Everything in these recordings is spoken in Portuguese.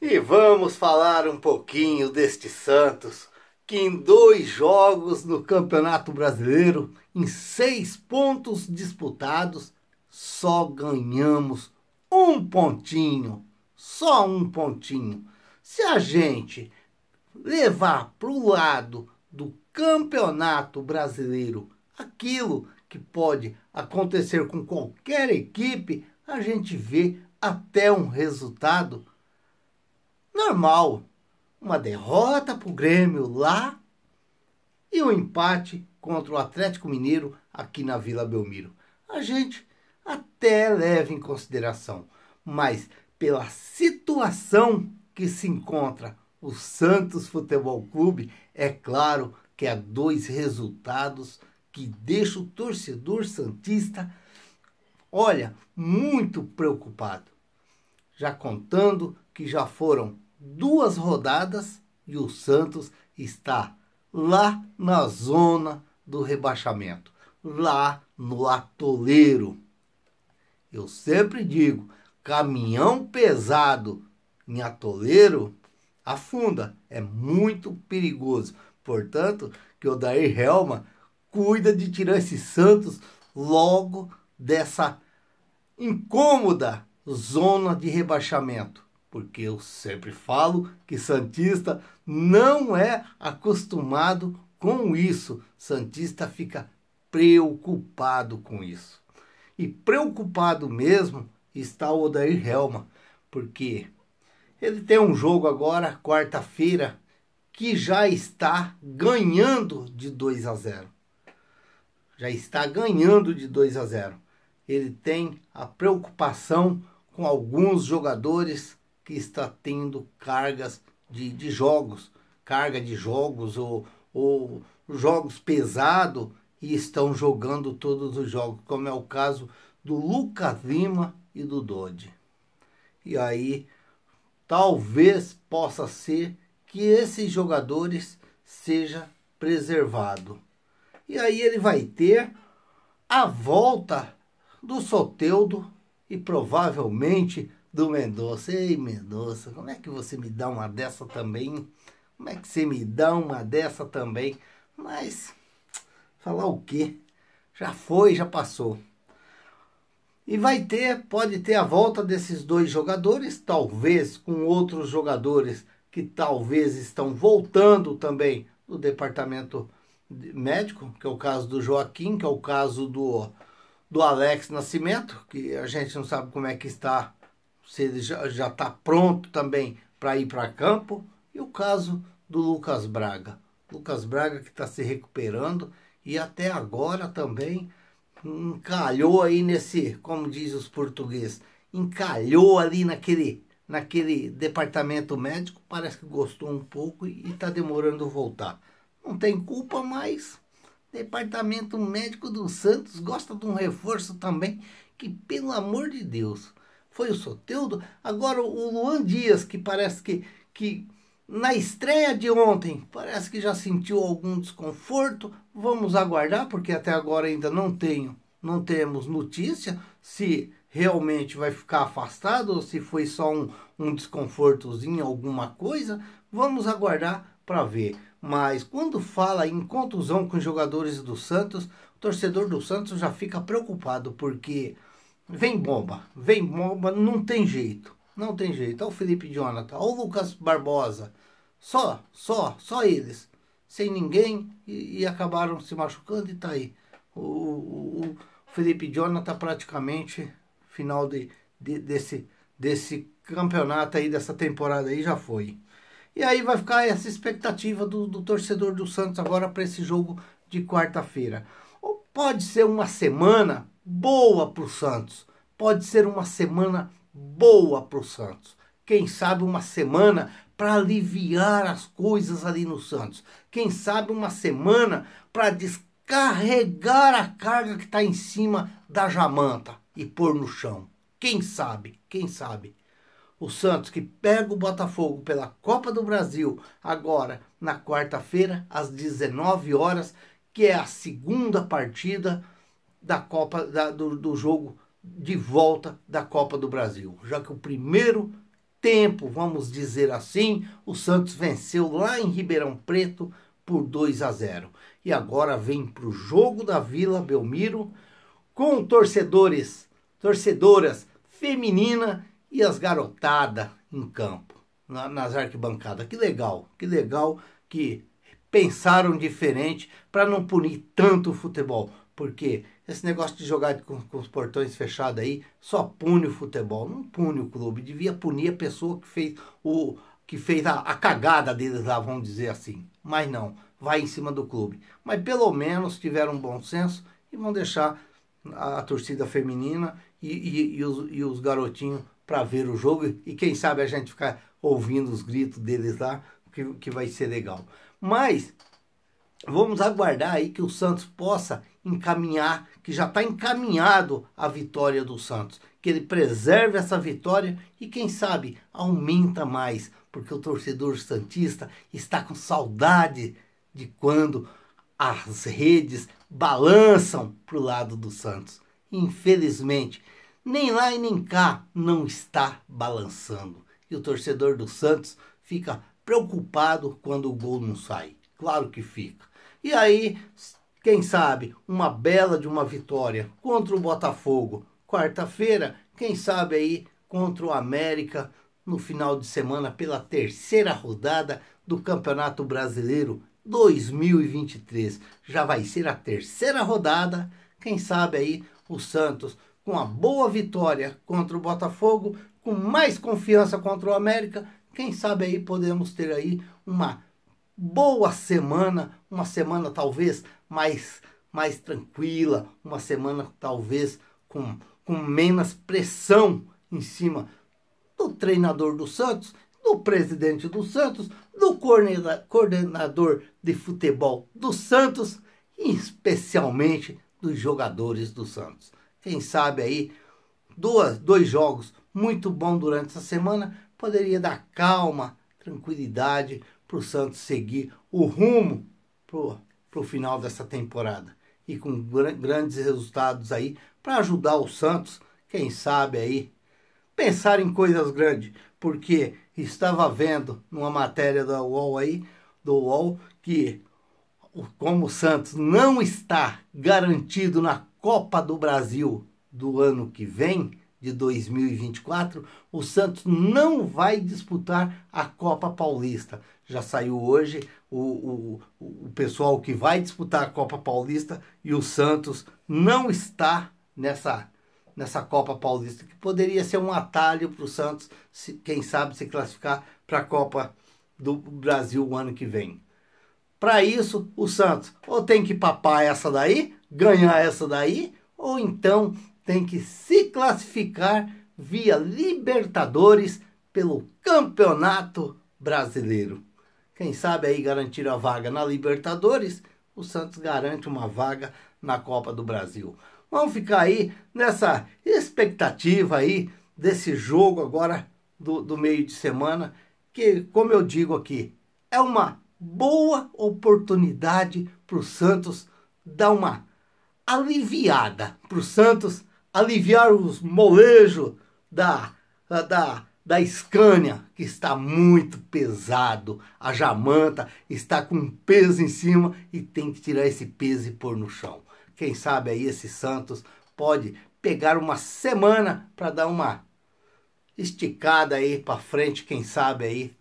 E vamos falar um pouquinho deste Santos, que em dois jogos no Campeonato Brasileiro, em seis pontos disputados, só ganhamos um pontinho. Só um pontinho. Se a gente levar para o lado do Campeonato Brasileiro aquilo que pode acontecer com qualquer equipe, a gente vê até um resultado Normal. Uma derrota para o Grêmio lá e um empate contra o Atlético Mineiro aqui na Vila Belmiro. A gente até leva em consideração, mas pela situação que se encontra o Santos Futebol Clube, é claro que há dois resultados que deixam o torcedor santista, olha, muito preocupado. Já contando que já foram duas rodadas e o Santos está lá na zona do rebaixamento, lá no atoleiro. Eu sempre digo, caminhão pesado em atoleiro afunda, é muito perigoso. Portanto, que o Dair Helma cuida de tirar esse Santos logo dessa incômoda zona de rebaixamento porque eu sempre falo que Santista não é acostumado com isso. Santista fica preocupado com isso. E preocupado mesmo está o Odair Helma, porque ele tem um jogo agora, quarta-feira, que já está ganhando de 2 a 0. Já está ganhando de 2 a 0. Ele tem a preocupação com alguns jogadores que está tendo cargas de, de jogos, carga de jogos ou, ou jogos pesados e estão jogando todos os jogos, como é o caso do Lucas Lima e do Dodge. E aí talvez possa ser que esses jogadores seja preservado. E aí ele vai ter a volta do Soteudo e provavelmente do Mendonça. Ei, Mendonça, como é que você me dá uma dessa também? Como é que você me dá uma dessa também? Mas, falar o quê? Já foi, já passou. E vai ter, pode ter a volta desses dois jogadores, talvez com outros jogadores que talvez estão voltando também do departamento médico, que é o caso do Joaquim, que é o caso do, do Alex Nascimento, que a gente não sabe como é que está se ele já está pronto também para ir para campo, e o caso do Lucas Braga. Lucas Braga que está se recuperando e até agora também encalhou aí nesse, como diz os portugueses, encalhou ali naquele, naquele departamento médico, parece que gostou um pouco e está demorando voltar. Não tem culpa, mas departamento médico do Santos gosta de um reforço também que, pelo amor de Deus, foi o Soteudo, agora o Luan Dias, que parece que, que na estreia de ontem parece que já sentiu algum desconforto. Vamos aguardar, porque até agora ainda não tenho, não temos notícia se realmente vai ficar afastado ou se foi só um, um desconfortozinho, alguma coisa. Vamos aguardar para ver. Mas quando fala em contusão com jogadores do Santos, o torcedor do Santos já fica preocupado, porque Vem bomba, vem bomba, não tem jeito. Não tem jeito. Olha o Felipe Jonathan, olha o Lucas Barbosa. Só, só, só eles. Sem ninguém e, e acabaram se machucando e tá aí. O, o, o Felipe Jonathan praticamente final de, de, desse, desse campeonato aí, dessa temporada aí já foi. E aí vai ficar essa expectativa do, do torcedor do Santos agora para esse jogo de quarta-feira. Pode ser uma semana boa para o Santos, pode ser uma semana boa para o Santos. Quem sabe uma semana para aliviar as coisas ali no Santos. Quem sabe uma semana para descarregar a carga que está em cima da jamanta e pôr no chão. Quem sabe, quem sabe. O Santos que pega o Botafogo pela Copa do Brasil agora na quarta-feira às 19 horas que é a segunda partida da Copa da, do, do jogo de volta da Copa do Brasil, já que o primeiro tempo, vamos dizer assim, o Santos venceu lá em Ribeirão Preto por 2 a 0. E agora vem para o jogo da Vila Belmiro com torcedores, torcedoras feminina e as garotada em campo, na, nas arquibancadas. Que legal, que legal que pensaram diferente para não punir tanto o futebol. Porque esse negócio de jogar com, com os portões fechados aí só pune o futebol, não pune o clube. Devia punir a pessoa que fez, o, que fez a, a cagada deles lá, vamos dizer assim. Mas não, vai em cima do clube. Mas pelo menos tiveram um bom senso e vão deixar a, a torcida feminina e, e, e, os, e os garotinhos para ver o jogo. E quem sabe a gente ficar ouvindo os gritos deles lá, que, que vai ser legal. Mas vamos aguardar aí que o Santos possa encaminhar, que já está encaminhado a vitória do Santos, que ele preserve essa vitória e quem sabe aumenta mais, porque o torcedor santista está com saudade de quando as redes balançam para o lado do Santos. Infelizmente, nem lá e nem cá não está balançando. E o torcedor do Santos fica preocupado quando o gol não sai. Claro que fica. E aí, quem sabe, uma bela de uma vitória contra o Botafogo quarta-feira, quem sabe aí contra o América no final de semana pela terceira rodada do Campeonato Brasileiro 2023. Já vai ser a terceira rodada, quem sabe aí o Santos com a boa vitória contra o Botafogo, com mais confiança contra o América, quem sabe aí podemos ter aí uma boa semana, uma semana talvez mais mais tranquila, uma semana talvez com, com menos pressão em cima do treinador do Santos, do presidente do Santos, do coordenador de futebol do Santos e especialmente dos jogadores do Santos. Quem sabe aí duas, dois jogos muito bom durante essa semana poderia dar calma, tranquilidade para o Santos seguir o rumo para o final dessa temporada e com gr grandes resultados aí para ajudar o Santos, quem sabe aí, pensar em coisas grandes, porque estava vendo numa matéria da UOL aí, do UOL, que como o Santos não está garantido na Copa do Brasil do ano que vem, de 2024, o Santos não vai disputar a Copa Paulista. Já saiu hoje o, o, o pessoal que vai disputar a Copa Paulista e o Santos não está nessa, nessa Copa Paulista, que poderia ser um atalho para o Santos, se, quem sabe, se classificar para a Copa do Brasil o ano que vem. Para isso, o Santos ou tem que papar essa daí, ganhar essa daí, ou então tem que se classificar via Libertadores pelo Campeonato Brasileiro. Quem sabe aí garantir a vaga na Libertadores, o Santos garante uma vaga na Copa do Brasil. Vamos ficar aí nessa expectativa aí desse jogo agora do, do meio de semana, que, como eu digo aqui, é uma boa oportunidade para o Santos dar uma aliviada para o Santos aliviar os molejos da, ah, da, da Scania, que está muito pesado. A Jamanta está com um peso em cima e tem que tirar esse peso e pôr no chão. Quem sabe aí esse Santos pode pegar uma semana para dar uma esticada aí para frente, quem sabe aí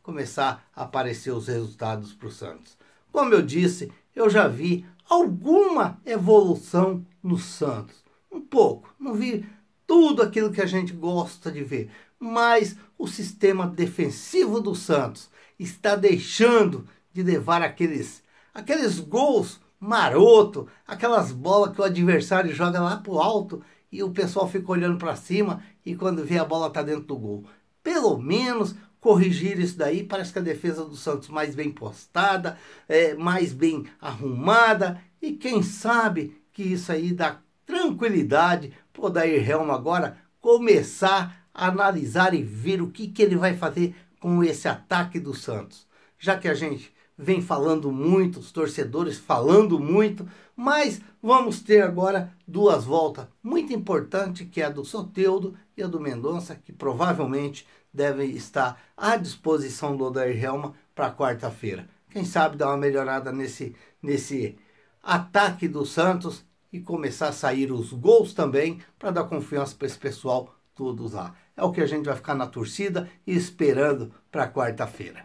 começar a aparecer os resultados para o Santos. Como eu disse, eu já vi alguma evolução no Santos. Um pouco. Não vi tudo aquilo que a gente gosta de ver. Mas o sistema defensivo do Santos está deixando de levar aqueles, aqueles gols maroto, aquelas bolas que o adversário joga lá pro alto e o pessoal fica olhando para cima e quando vê a bola tá dentro do gol. Pelo menos corrigir isso daí, parece que a defesa do Santos mais bem postada, é, mais bem arrumada e quem sabe que isso aí dá tranquilidade, Podair Helma agora começar a analisar e ver o que, que ele vai fazer com esse ataque do Santos. Já que a gente vem falando muito, os torcedores falando muito, mas vamos ter agora duas voltas muito importantes, que é a do Soteudo e a do Mendonça, que provavelmente devem estar à disposição do Odair Helma para quarta-feira. Quem sabe dar uma melhorada nesse, nesse ataque do Santos e começar a sair os gols também para dar confiança para esse pessoal todos lá. É o que a gente vai ficar na torcida e esperando para quarta-feira.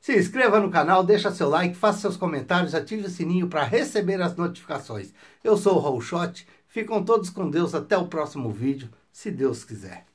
Se inscreva no canal, deixa seu like, faça seus comentários, ative o sininho para receber as notificações. Eu sou o Raul Shot, ficam todos com Deus até o próximo vídeo, se Deus quiser.